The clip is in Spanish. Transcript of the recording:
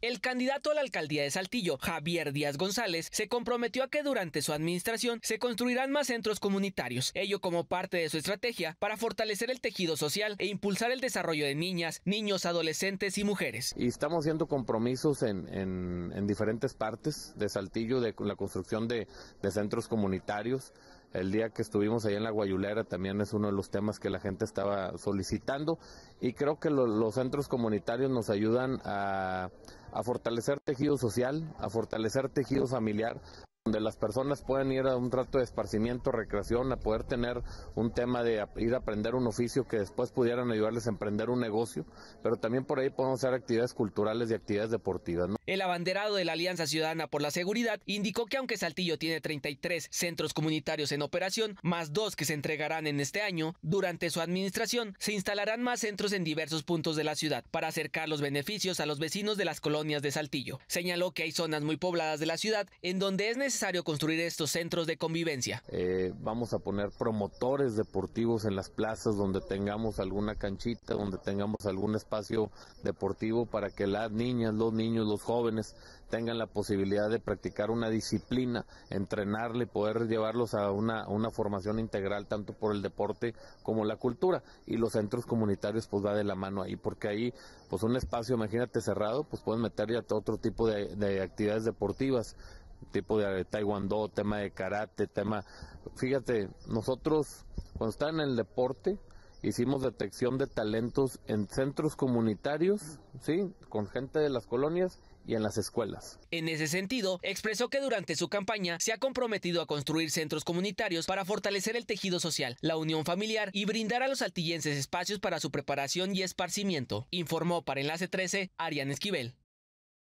El candidato a la alcaldía de Saltillo, Javier Díaz González, se comprometió a que durante su administración se construirán más centros comunitarios, ello como parte de su estrategia para fortalecer el tejido social e impulsar el desarrollo de niñas, niños, adolescentes y mujeres. Y estamos haciendo compromisos en, diferentes partes de Saltillo de la construcción de centros comunitarios el día que estuvimos ahí en la Guayulera también es uno de los temas que la gente estaba solicitando y creo que los centros comunitarios nos ayudan a fortalecer tejido social, a fortalecer tejido familiar, donde las personas pueden ir a un trato de esparcimiento, recreación, a poder tener un tema de ir a aprender un oficio que después pudieran ayudarles a emprender un negocio, pero también por ahí podemos hacer actividades culturales y actividades deportivas. El abanderado de la Alianza Ciudadana por la Seguridad indicó que aunque Saltillo tiene 33 centros comunitarios en operación, más dos que se entregarán en este año, durante su administración se instalarán más centros en diversos puntos de la ciudad para acercar los beneficios a los vecinos de las colonias de Saltillo. Señaló que hay zonas muy pobladas de la ciudad en donde es necesario necesario construir estos centros de convivencia. Eh, vamos a poner promotores deportivos en las plazas donde tengamos alguna canchita, donde tengamos algún espacio deportivo para que las niñas, los niños, los jóvenes tengan la posibilidad de practicar una disciplina, entrenarle, poder llevarlos a una, una formación integral tanto por el deporte como la cultura. Y los centros comunitarios pues va de la mano ahí, porque ahí pues un espacio, imagínate cerrado, pues pueden meter ya otro tipo de actividades deportivas tipo de taekwondo, tema de karate, tema... Fíjate, nosotros cuando está en el deporte hicimos detección de talentos en centros comunitarios, ¿sí? Con gente de las colonias y en las escuelas. En ese sentido, expresó que durante su campaña se ha comprometido a construir centros comunitarios para fortalecer el tejido social, la unión familiar y brindar a los altillenses espacios para su preparación y esparcimiento, informó para Enlace 13 Ariane Esquivel.